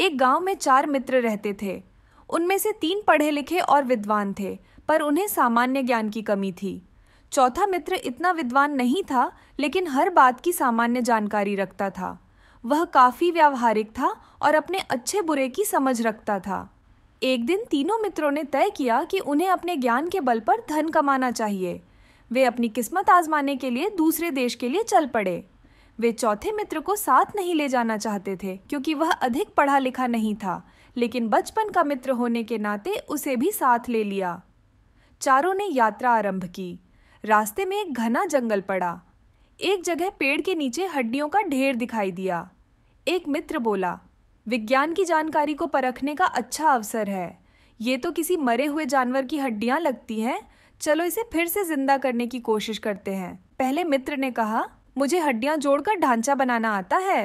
एक गांव में चार मित्र रहते थे उनमें से तीन पढ़े लिखे और विद्वान थे पर उन्हें सामान्य ज्ञान की कमी थी चौथा मित्र इतना विद्वान नहीं था लेकिन हर बात की सामान्य जानकारी रखता था वह काफ़ी व्यावहारिक था और अपने अच्छे बुरे की समझ रखता था एक दिन तीनों मित्रों ने तय किया कि उन्हें अपने ज्ञान के बल पर धन कमाना चाहिए वे अपनी किस्मत आजमाने के लिए दूसरे देश के लिए चल पड़े वे चौथे मित्र को साथ नहीं ले जाना चाहते थे क्योंकि वह अधिक पढ़ा लिखा नहीं था लेकिन बचपन का मित्र होने के नाते उसे भी साथ ले लिया चारों ने यात्रा आरंभ की रास्ते में एक घना जंगल पड़ा एक जगह पेड़ के नीचे हड्डियों का ढेर दिखाई दिया एक मित्र बोला विज्ञान की जानकारी को परखने का अच्छा अवसर है ये तो किसी मरे हुए जानवर की हड्डियाँ लगती हैं चलो इसे फिर से जिंदा करने की कोशिश करते हैं पहले मित्र ने कहा मुझे हड्डियाँ जोड़कर ढांचा बनाना आता है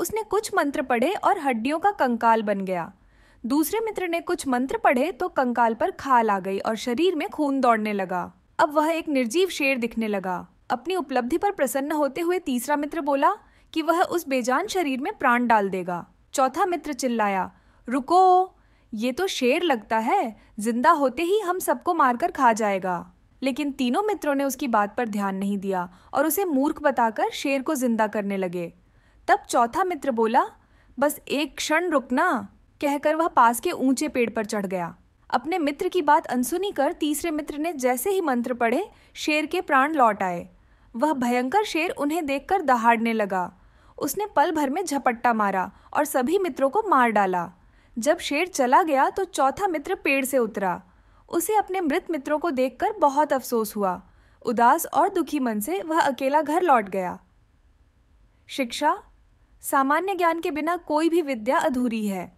उसने कुछ मंत्र पढ़े और हड्डियों का कंकाल बन गया दूसरे मित्र ने कुछ मंत्र पढ़े तो कंकाल पर खाल आ गई और शरीर में खून दौड़ने लगा अब वह एक निर्जीव शेर दिखने लगा अपनी उपलब्धि पर प्रसन्न होते हुए तीसरा मित्र बोला कि वह उस बेजान शरीर में प्राण डाल देगा चौथा मित्र चिल्लाया रुको ये तो शेर लगता है जिंदा होते ही हम सबको मारकर खा जाएगा लेकिन तीनों मित्रों ने उसकी बात पर ध्यान नहीं दिया और उसे मूर्ख बताकर शेर को जिंदा करने लगे तब चौथा मित्र बोला बस एक क्षण रुकना कहकर वह पास के ऊंचे पेड़ पर चढ़ गया अपने मित्र की बात अनसुनी कर तीसरे मित्र ने जैसे ही मंत्र पढ़े शेर के प्राण लौट आए वह भयंकर शेर उन्हें देखकर दहाड़ने लगा उसने पल भर में झपट्टा मारा और सभी मित्रों को मार डाला जब शेर चला गया तो चौथा मित्र पेड़ से उतरा उसे अपने मृत मित्रों को देखकर बहुत अफसोस हुआ उदास और दुखी मन से वह अकेला घर लौट गया शिक्षा सामान्य ज्ञान के बिना कोई भी विद्या अधूरी है